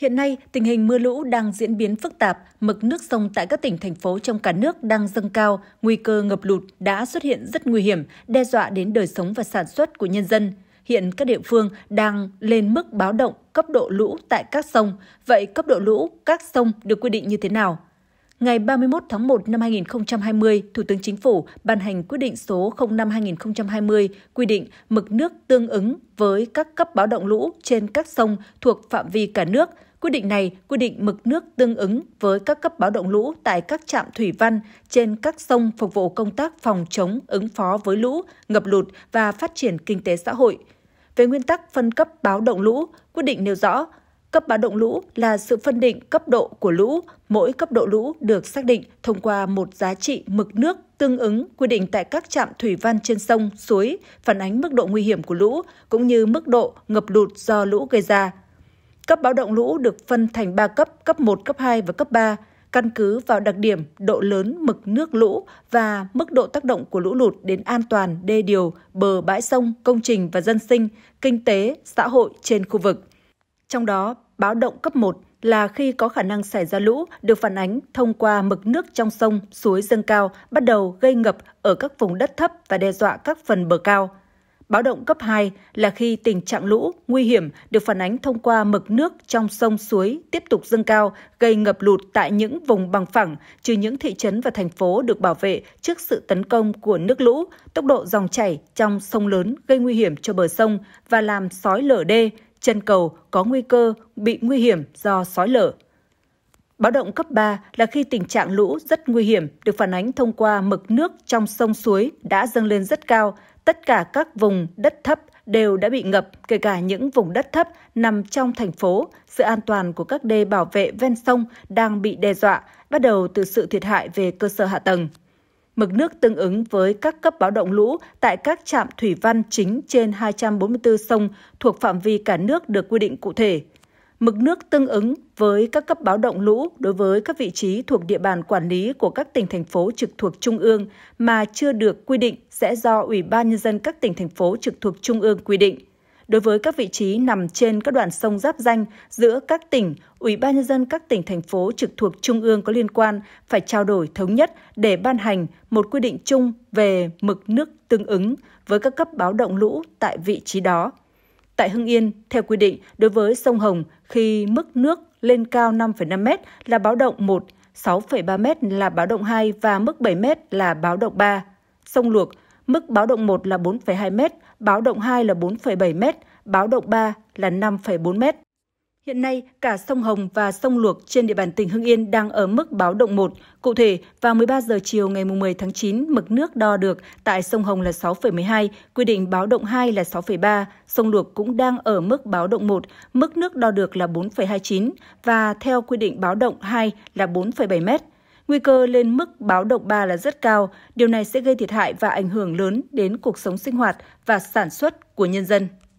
Hiện nay, tình hình mưa lũ đang diễn biến phức tạp, mực nước sông tại các tỉnh thành phố trong cả nước đang dâng cao, nguy cơ ngập lụt đã xuất hiện rất nguy hiểm, đe dọa đến đời sống và sản xuất của nhân dân. Hiện các địa phương đang lên mức báo động cấp độ lũ tại các sông. Vậy cấp độ lũ các sông được quy định như thế nào? Ngày 31 tháng 1 năm 2020, Thủ tướng Chính phủ ban hành quyết định số 05-2020 quy định mực nước tương ứng với các cấp báo động lũ trên các sông thuộc phạm vi cả nước – Quyết định này quy định mực nước tương ứng với các cấp báo động lũ tại các trạm thủy văn trên các sông phục vụ công tác phòng chống, ứng phó với lũ, ngập lụt và phát triển kinh tế xã hội. Về nguyên tắc phân cấp báo động lũ, quyết định nêu rõ Cấp báo động lũ là sự phân định cấp độ của lũ, mỗi cấp độ lũ được xác định thông qua một giá trị mực nước tương ứng quy định tại các trạm thủy văn trên sông, suối, phản ánh mức độ nguy hiểm của lũ cũng như mức độ ngập lụt do lũ gây ra. Cấp báo động lũ được phân thành 3 cấp, cấp 1, cấp 2 và cấp 3, căn cứ vào đặc điểm, độ lớn, mực nước lũ và mức độ tác động của lũ lụt đến an toàn, đê điều, bờ bãi sông, công trình và dân sinh, kinh tế, xã hội trên khu vực. Trong đó, báo động cấp 1 là khi có khả năng xảy ra lũ được phản ánh thông qua mực nước trong sông, suối dâng cao bắt đầu gây ngập ở các vùng đất thấp và đe dọa các phần bờ cao. Báo động cấp 2 là khi tình trạng lũ, nguy hiểm được phản ánh thông qua mực nước trong sông suối tiếp tục dâng cao, gây ngập lụt tại những vùng bằng phẳng, trừ những thị trấn và thành phố được bảo vệ trước sự tấn công của nước lũ, tốc độ dòng chảy trong sông lớn gây nguy hiểm cho bờ sông và làm sói lở đê, chân cầu có nguy cơ bị nguy hiểm do sói lở. Báo động cấp 3 là khi tình trạng lũ rất nguy hiểm được phản ánh thông qua mực nước trong sông suối đã dâng lên rất cao, tất cả các vùng đất thấp đều đã bị ngập, kể cả những vùng đất thấp nằm trong thành phố. Sự an toàn của các đê bảo vệ ven sông đang bị đe dọa, bắt đầu từ sự thiệt hại về cơ sở hạ tầng. Mực nước tương ứng với các cấp báo động lũ tại các trạm thủy văn chính trên 244 sông thuộc phạm vi cả nước được quy định cụ thể mực nước tương ứng với các cấp báo động lũ đối với các vị trí thuộc địa bàn quản lý của các tỉnh thành phố trực thuộc trung ương mà chưa được quy định sẽ do Ủy ban nhân dân các tỉnh thành phố trực thuộc trung ương quy định. Đối với các vị trí nằm trên các đoạn sông giáp danh giữa các tỉnh, Ủy ban nhân dân các tỉnh thành phố trực thuộc trung ương có liên quan phải trao đổi thống nhất để ban hành một quy định chung về mực nước tương ứng với các cấp báo động lũ tại vị trí đó. Tại Hưng Yên, theo quy định, đối với sông Hồng, khi mức nước lên cao 5,5m là báo động 1, 6,3m là báo động 2 và mức 7m là báo động 3. Sông Luộc, mức báo động 1 là 4,2m, báo động 2 là 4,7m, báo động 3 là 5,4m. Hiện nay, cả sông Hồng và sông Luộc trên địa bàn tỉnh Hưng Yên đang ở mức báo động 1. Cụ thể, vào 13 giờ chiều ngày 10 tháng 9, mực nước đo được tại sông Hồng là 6,12, quy định báo động 2 là 6,3. Sông Luộc cũng đang ở mức báo động 1, mức nước đo được là 4,29 và theo quy định báo động 2 là 4,7 mét. Nguy cơ lên mức báo động 3 là rất cao, điều này sẽ gây thiệt hại và ảnh hưởng lớn đến cuộc sống sinh hoạt và sản xuất của nhân dân.